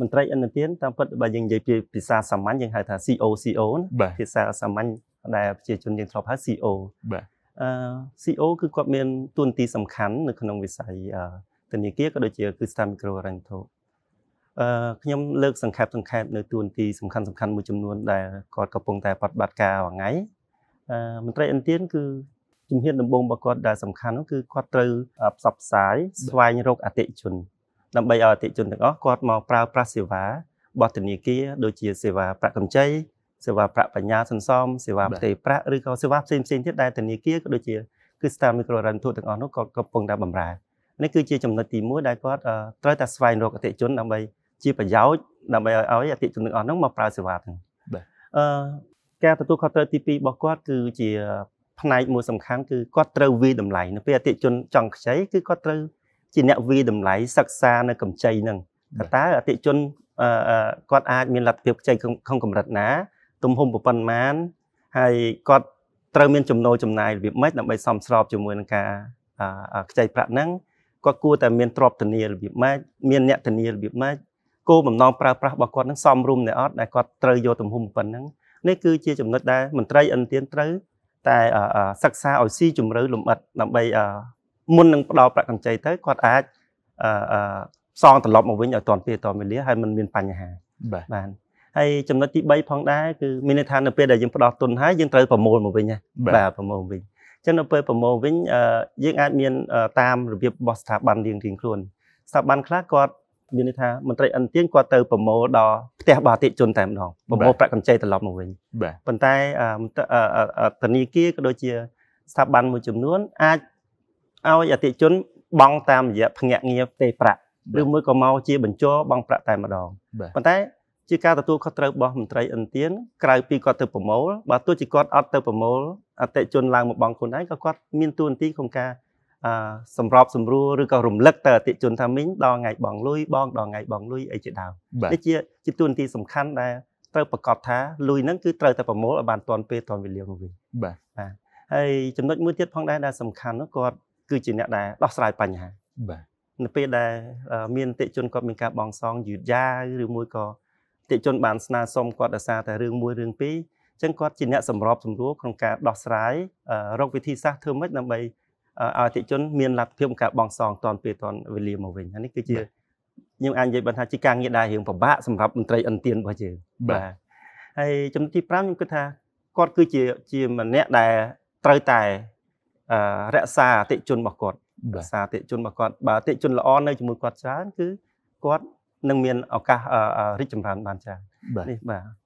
មន្ត្រីឥណទានតាមពិតបើយើងនិយាយពីភាសាសាមញ្ញយើងហៅថា CO CO ណាភាសាសាមញ្ញដែលប្រជាជនយើងធ្លាប់ហៅ CO បាទអឺ CO គឺគាត់មានទួនាទីសំខាន់នៅក្នុងវិស័យធនាគារក៏ដូចជាគឺស្ថានមីក្រូរ៉ាញ់ធូអឺខ្ញុំលើកសង្ខេបសង្ខេបនៅទួនាទីសំខាន់សំខាន់មួយចំនួន ដែលគាត់កំពុងតែបដិបត្តិការរាល់ថ្ងៃអឺមន្ត្រីឥណទានគឺជំហានដំបូងរបស់គាត់ដែលសំខាន់នោះគឺគាត់ត្រូវផ្សព្វផ្សាយស្វែងរកអតិជនដើម្បីឲ្យអតិជនទាំងអស់គាត់មកប្រើប្រាស់សេវាបទនីគារដូចជាសេវាប្រាក់កម្ចីសេវាប្រាក់បញ្ញាសន្សំសេវាផ្ទេរប្រាក់ឬក៏សេវាផ្សេងផ្សេងទៀតដែលធនាគារក៏ដូចជាគឺស្ថាបមីក្រូហិរញ្ញវត្ថុទាំងអស់នោះក៏កំពុងតែបម្រើនេះគឺជាចំណុចទី1ដែលគាត់ត្រូវតែស្វែងរកអតិជនដើម្បីជាប្រយោជន៍ដើម្បីឲ្យអតិជនទាំងអស់នោះមកប្រើសេវាទាំងបាទអឺការទទួលខុសត្រូវទី2របស់គាត់គឺជា ផ្នែកមួយសំខាន់គឺគាត់ត្រូវវិយតម្លៃនៅពេលអតិជន ចង់ខ្ចីគឺគាត់ត្រូវជាអ្នកវាតម្លៃសិក្សានៅកម្ចីហ្នឹងតើអតិជនគាត់អាចមានលទ្ធភាពខ្ចីក្នុងកម្រិតណា ទំហំប៉ុន្មានហើយគាត់ត្រូវមានចំណូលចំណាយរបៀបម៉េចដើម្បីសមស្របជាមួយនឹងការខ្ចីប្រាក់ហ្នឹងគាត់គួរតែមានទ្រព្យធនារបៀបម៉េចមានអ្នកធនារបៀបម៉េចគោលបំណងប្រើប្រាស់របស់គាត់ហ្នឹងសមរម្យដែរអត់ដែលគាត់ត្រូវយកទំហំប៉ុណ្ណឹងនេះគឺជាចំណុចដែលមន្ត្រីអន្តទានត្រូវតែសិក្សាឲ្យស៊ីជម្រៅលំអិតដើម្បីមុននឹងផ្ដល់ប្រាក់កម្ចីទៅគាត់អាចអឺសងត្រឡប់មកវិញឲ្យទាន់ពេលទាន់វេលាហើយมันមានបញ្ហាបាទហើយចំណុចទី3ផងដែរគឺមានន័យថានៅពេលដែលយើងផ្ដោតទុនហើយយើងត្រូវប្រមូលមកវិញបាទប្រមូលវិញអញ្ចឹងនៅពេលប្រមូលវិញយើងអាចមាន តាមរបៀបរបស់ស្ថាប័នរៀងរៀងខ្លួនស្ថាប័នខ្លះគាត់មានន័យថាមន្ត្រីអន្តៀនគាត់ទៅប្រមូលដល់ផ្ទះបាតិជនតែម្ដងប្រមូលប្រាក់កម្ចីត្រឡប់មកវិញប៉ុន្តែធនាគារក៏ដូចជាស្ថាប័នមួយចំនួនអាចឲ្យអតិជនបង់តាមរយៈភ្នាក់ងារផ្ទេរប្រាក់ឬមួយក៏មកជាបញ្ចរបង់ប្រាក់តែម្ដងប៉ុន្តែជាការទទួលខុសត្រូវរបស់មន្ត្រីឥន្ទានក្រៅពីគាត់ទៅប្រមូលបើទោះជាគាត់អត់ទៅប្រមូលអតិជនឡើងមកបង់ខ្លួនឯងក៏គាត់មានទួនាទីក្នុងការអឺសម្របសម្រួលឬក៏រំលឹកទៅអតិជនថាមីងដល់ថ្ងៃបងលុយបងដល់ថ្ងៃបងលុយអីជាដើមនេះជាជាទួនាទីសំខាន់ដែលត្រូវប្រកាសថាលុយហ្នឹងគឺត្រូវតែប្រមូលឲ្យបានទាន់ពេលទាន់វេលានោះវិញបាទបាទហើយចំណុចមួយទៀតផងដែរដែលសំខាន់នោះគាត់គឺជាអ្នកដែលដោះស្រាយបញ្ហាបាទនៅពេលដែលមានតិជនគាត់មានការបងសងយឺតយ៉ាវឬមួយក៏តិជនបានស្នើសុំគាត់ដោយសារតែរឿងមួយរឿងពីរអញ្ចឹងគាត់ជាអ្នកសម្របសម្រួលក្នុងការដោះស្រាយរកវិធីសាស្ត្រធ្វើម៉េចដើម្បីឲ្យតិជនមានលទ្ធភាពការបងសងតាន់ពេលតាន់វេលាមកវិញនេះគឺជាខ្ញុំអាចនិយាយបន្តថាជាការងារដែលរឿងពិបាកសម្រាប់មន្ត្រីអន្តៀនរបស់យើងបាទហើយចំណុចទី5ខ្ញុំគិតថាគាត់គឺជាជាម្នាក់ដែលត្រូវតែរក្សាអតិជនរបស់គាត់រក្សាអតិជនរបស់គាត់បើអតិជនល្អនៅជាមួយគាត់ច្រើនគឺគាត់នឹងមានឱកាសរីកចម្រើនបានច្រើននេះបាទ